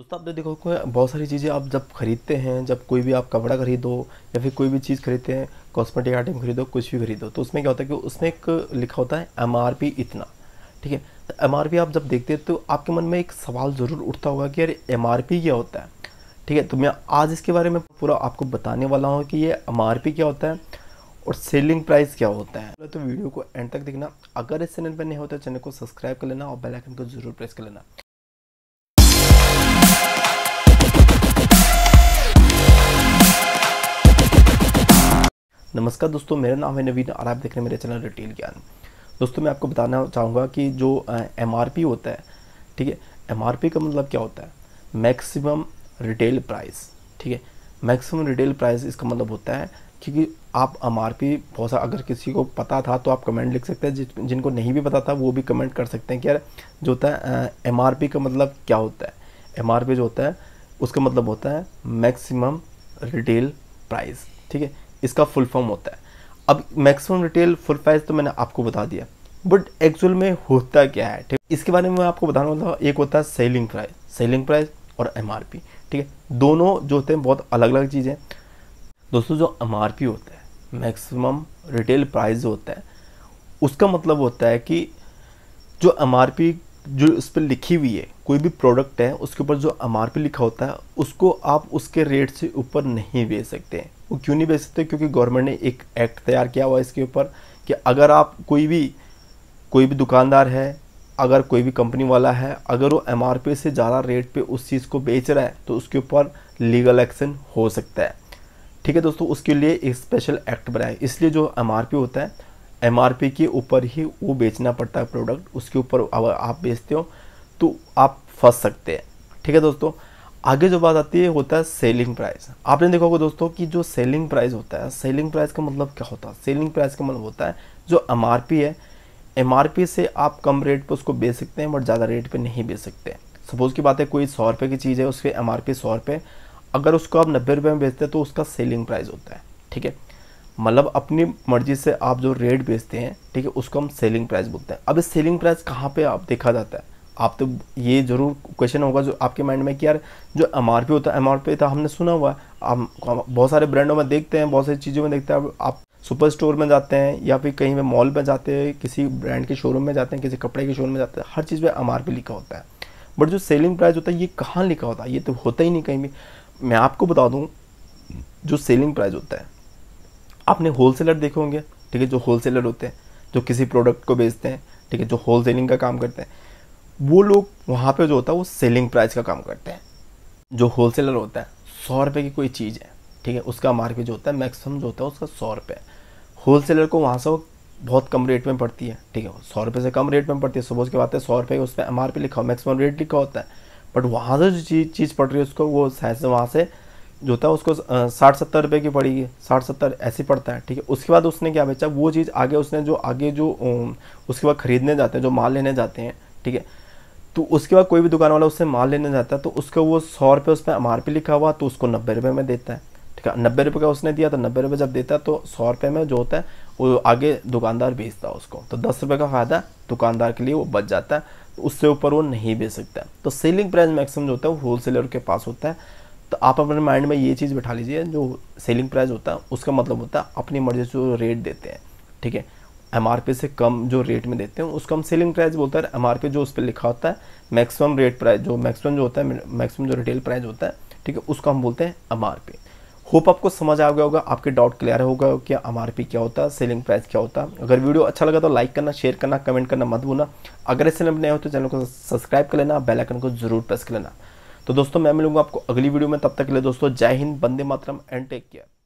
दोस्तों आपने देखो बहुत सारी चीज़ें आप जब खरीदते हैं जब कोई भी आप कपड़ा खरीदो या फिर कोई भी चीज़ खरीदते हैं कॉस्मेटिक आइटम खरीदो कुछ भी खरीदो तो उसमें क्या होता है कि उसमें एक लिखा होता है एम इतना ठीक है तो एम आप जब देखते हैं तो आपके मन में एक सवाल ज़रूर उठता होगा कि यार एम क्या होता है ठीक है तो मैं आज इसके बारे में पूरा आपको बताने वाला हूँ कि ये एम क्या होता है और सेलिंग प्राइस क्या होता है तो वीडियो को एंड तक देखना अगर इस चैनल पर नहीं होता चैनल को सब्सक्राइब कर लेना और बेलाइकन को जरूर प्रेस कर लेना नमस्कार दोस्तों मेरा नाम है नवीन और आप देख रहे हैं मेरे चैनल रिटेल ज्ञान दोस्तों मैं आपको बताना चाहूँगा कि जो एम होता है ठीक है एम का मतलब क्या होता है मैक्सिमम रिटेल प्राइस ठीक है मैक्सिमम रिटेल प्राइस इसका मतलब होता है क्योंकि आप एम आर बहुत सा अगर किसी को पता था तो आप कमेंट लिख सकते हैं जि, जिनको नहीं भी पता था वो भी कमेंट कर सकते हैं कि यार जो होता है एम का मतलब क्या होता है एम जो होता है उसका मतलब होता है मैक्सिमम रिटेल प्राइस ठीक है इसका फुल फॉर्म होता है अब मैक्सिमम रिटेल फुल प्राइस तो मैंने आपको बता दिया बट एक्चुअल में होता क्या है ठीक इसके बारे में मैं आपको बताना होता एक होता है सेलिंग प्राइस सेलिंग प्राइस और एम ठीक है दोनों जो होते हैं बहुत अलग अलग चीज़ें दोस्तों जो एम होता है मैक्सिमम रिटेल प्राइस जो होता है उसका मतलब होता है कि जो एम जो उस पर लिखी हुई है कोई भी प्रोडक्ट है उसके ऊपर जो एम लिखा होता है उसको आप उसके रेट से ऊपर नहीं बेच सकते वो क्यों नहीं बेच सकते क्योंकि गवर्नमेंट ने एक एक्ट तैयार किया हुआ है इसके ऊपर कि अगर आप कोई भी कोई भी दुकानदार है अगर कोई भी कंपनी वाला है अगर वो एम से ज़्यादा रेट पर उस चीज़ को बेच रहा है तो उसके ऊपर लीगल एक्शन हो सकता है ठीक है दोस्तों उसके लिए एक स्पेशल एक्ट बनाया इसलिए जो एम होता है एम के ऊपर ही वो बेचना पड़ता है प्रोडक्ट उसके ऊपर आप बेचते हो तो आप फंस सकते हैं ठीक है दोस्तों आगे जो बात आती है होता है सेलिंग प्राइस आपने देखा होगा दोस्तों कि जो सेलिंग प्राइस होता है सेलिंग प्राइस का मतलब क्या होता है सेलिंग प्राइस का मतलब होता है जो एम है एम से आप कम रेट पर उसको बेच सकते हैं बट ज़्यादा रेट पर नहीं बेच सकते सपोज़ की बात है कोई सौ रुपये की चीज़ है उसके एम आर पी सौ रुपये अगर उसको आप नब्बे रुपये में बेचते हैं तो उसका सेलिंग प्राइस होता है ठीक है मतलब अपनी मर्जी से आप जो रेट बेचते हैं ठीक है उसको हम सेलिंग प्राइस बोलते हैं अब इस सेलिंग प्राइस कहाँ पे आप देखा जाता है आप तो ये ज़रूर क्वेश्चन होगा जो आपके माइंड में कि यार जो एम होता है एम आर तो हमने सुना हुआ है आप बहुत सारे ब्रांडों में देखते हैं बहुत सारी चीज़ों में देखते हैं आप सुपर स्टोर में जाते हैं या फिर कहीं पर मॉल में जाते हैं किसी ब्रांड के शोरूम में जाते हैं किसी कपड़े के शोरूम में जाते हैं हर चीज़ में एम लिखा होता है बट जो सेलिंग प्राइस होता है ये कहाँ लिखा होता है ये तो होता ही नहीं कहीं भी मैं आपको बता दूँ जो सेलिंग प्राइस होता है आपने होलसेलर देखे होंगे ठीक है जो होलसेलर होते हैं जो किसी प्रोडक्ट को बेचते हैं ठीक है जो होल सेलिंग का काम करते हैं वो लोग वहाँ पे जो होता है वो सेलिंग प्राइस का काम करते हैं जो होलसेलर होता है सौ रुपये की कोई चीज़ है ठीक है उसका मार्केट जो होता है मैक्सिमम जो होता है उसका सौ रुपये होलसेलर को वहाँ से वो बहुत कम रेट में पड़ती है ठीक है सौ रुपये से कम रेट में पड़ती है सुबह उसके बात है सौ रुपये उस पर एम लिखा हो मैक्सिमम रेट लिखा होता है बट वहाँ से जो चीज़ चीज़ पड़ रही है उसको वो शायद से वहाँ से जो होता है उसको साठ सत्तर रुपये की पड़ेगी साठ सत्तर ऐसे पड़ता है ठीक है उसके बाद उसने क्या बेचा वो चीज़ आगे उसने जो आगे जो उसके बाद ख़रीदने जाते हैं जो माल लेने जाते हैं ठीक है तो उसके बाद कोई भी दुकान वाला उससे माल लेने जाता है तो उसका वो सौ रुपये उसमें एम आर पी लिखा हुआ तो उसको नब्बे रुपये में देता है ठीक है नब्बे रुपये का उसने दिया तो नब्बे रुपये जब देता है तो सौ रुपये में जो होता है वो आगे दुकानदार बेचता है उसको तो दस रुपये का फ़ायदा दुकानदार के लिए वो बच जाता है तो उससे ऊपर वो नहीं बेच सकता तो सेलिंग प्राइस मैक्सिमम जो होता है वो होलसेलर के पास होता है तो आप अपने माइंड में ये चीज़ बैठा लीजिए जो सेलिंग प्राइस होता है उसका मतलब होता है अपनी मर्जी से जो रेट देते हैं ठीक है एम से कम जो रेट में देते हैं उसको हम सेलिंग प्राइस बोलते हैं एम जो उस पर लिखा होता है मैक्सिमम रेट प्राइस जो मैक्सिमम जो होता है मैक्सिमम जो रिटेल प्राइस होता है ठीक है उसको हम बोलते हैं एम होप आपको समझ आ गया होगा आपके डाउट क्लियर होगा कि एम क्या होता है सेलिंग प्राइस क्या होता है अगर वीडियो अच्छा लगा तो लाइक करना शेयर करना कमेंट करना मत भूलना अगर इस चैनल नए हो तो चैनल को सब्सक्राइब कर लेना बेलाइकन को जरूर प्रेस कर लेना तो दोस्तों मैं मिलूंगा आपको अगली वीडियो में तब तक के लिए दोस्तों जय हिंद बंदे मातरम एंड टेक केयर